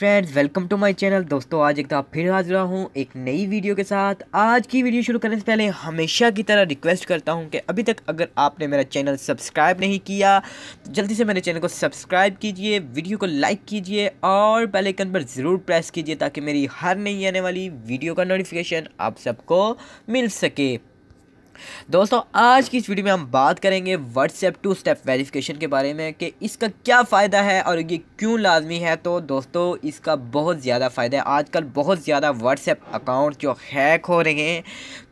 friends welcome to my channel दोस्तों आज एक बार तो फिर हाजिर हूँ एक नई वीडियो के साथ आज की वीडियो शुरू करने से पहले हमेशा की तरह रिक्वेस्ट करता हूँ कि अभी तक अगर आपने मेरा चैनल सब्सक्राइब नहीं किया तो जल्दी से मेरे चैनल को सब्सक्राइब कीजिए वीडियो को लाइक कीजिए और बेल पर ज़रूर प्रेस कीजिए ताकि मेरी हर नई आने वाली वीडियो का नोटिफिकेशन आप सबको मिल सके दोस्तों आज की इस वीडियो में हम बात करेंगे व्हाट्सएप टू स्टेप वेरिफिकेशन के बारे में कि इसका क्या फ़ायदा है और ये क्यों लाजमी है तो दोस्तों इसका बहुत ज़्यादा फ़ायदा है आजकल बहुत ज़्यादा व्हाट्सएप अकाउंट जो हैक हो रहे हैं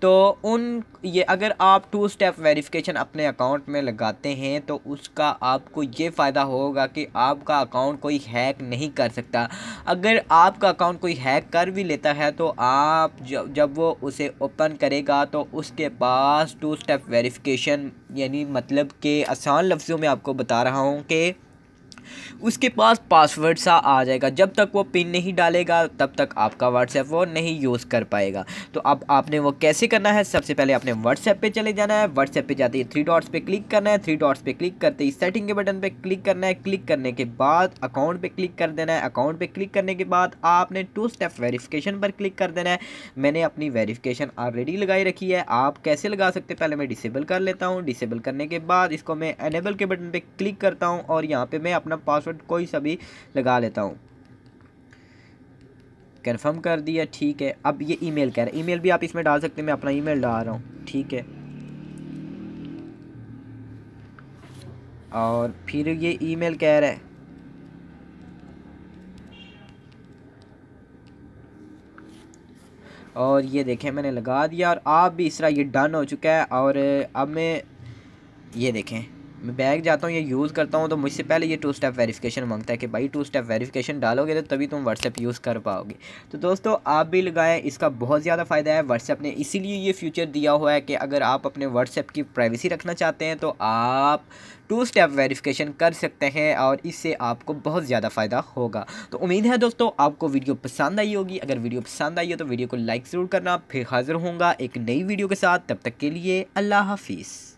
तो उन ये अगर आप टू स्टेप वेरिफिकेशन अपने अकाउंट में लगाते हैं तो उसका आपको ये फ़ायदा होगा कि आपका अकाउंट कोई हैक नहीं कर सकता अगर आपका अकाउंट कोई हैक कर भी लेता है तो आप जब जब वो उसे ओपन करेगा तो उसके बाद पास टू स्टेप वेरिफिकेशन यानी मतलब के आसान लफ्ज़ों में आपको बता रहा हूँ कि उसके पास पासवर्ड सा आ जाएगा जब तक वो पिन नहीं डालेगा तब तक आपका व्हाट्सएप वो नहीं यूज़ कर पाएगा तो अब आपने वो कैसे करना है सबसे पहले आपने व्हाट्सएप पे चले जाना है व्हाट्सएप पे जाते ही थ्री डॉट्स पे क्लिक करना है थ्री डॉट्स पे क्लिक करते ही सेटिंग के बटन पे क्लिक करना है क्लिक करने के बाद अकाउंट पे क्लिक कर देना है अकाउंट पे क्लिक करने के बाद आपने टू स्टेप वेरिफिकेशन पर क्लिक कर देना है मैंने अपनी वेरिफिकेशन ऑलरेडी लगाई रखी है आप कैसे लगा सकते पहले मैं डिसेबल कर लेता हूँ डिसेबल करने के बाद इसको मैं एनेबल के बटन पर क्लिक करता हूँ और यहाँ पर मैं अपना मैं पासवर्ड कोई सा भी लगा लेता हूँ कन्फर्म कर दिया ठीक है अब ये ईमेल कह रहा है ईमेल भी आप इसमें डाल सकते हैं मैं अपना ईमेल डाल रहा हूँ ठीक है और फिर ये ईमेल कह रहा है और ये देखें मैंने लगा दिया और आप भी इस तरह ये डन हो चुका है और अब मैं ये देखें मैं बैग जाता हूँ या यूज़ करता हूँ तो मुझसे पहले ये टू स्टेप वेरिफिकेशन मांगता है कि भाई टू स्टेप वेरिफिकेशन डालोगे तो तभी तुम व्हाट्सएप यूज़ कर पाओगे तो दोस्तों आप भी लगाएं इसका बहुत ज़्यादा फ़ायदा है व्हाट्सएप ने इसीलिए ये फ्यूचर दिया हुआ है कि अगर आप अपने व्हाट्सएप की प्राइवेसी रखना चाहते हैं तो आप टू स्टेप वेरिफिकेशन कर सकते हैं और इससे आपको बहुत ज़्यादा फ़ायदा होगा तो उम्मीद है दोस्तों आपको वीडियो पसंद आई होगी अगर वीडियो पसंद आई हो तो वीडियो को लाइक ज़रूर करना फिर हाज़िर होंगे एक नई वीडियो के साथ तब तक के लिए अल्लाह हाफिज़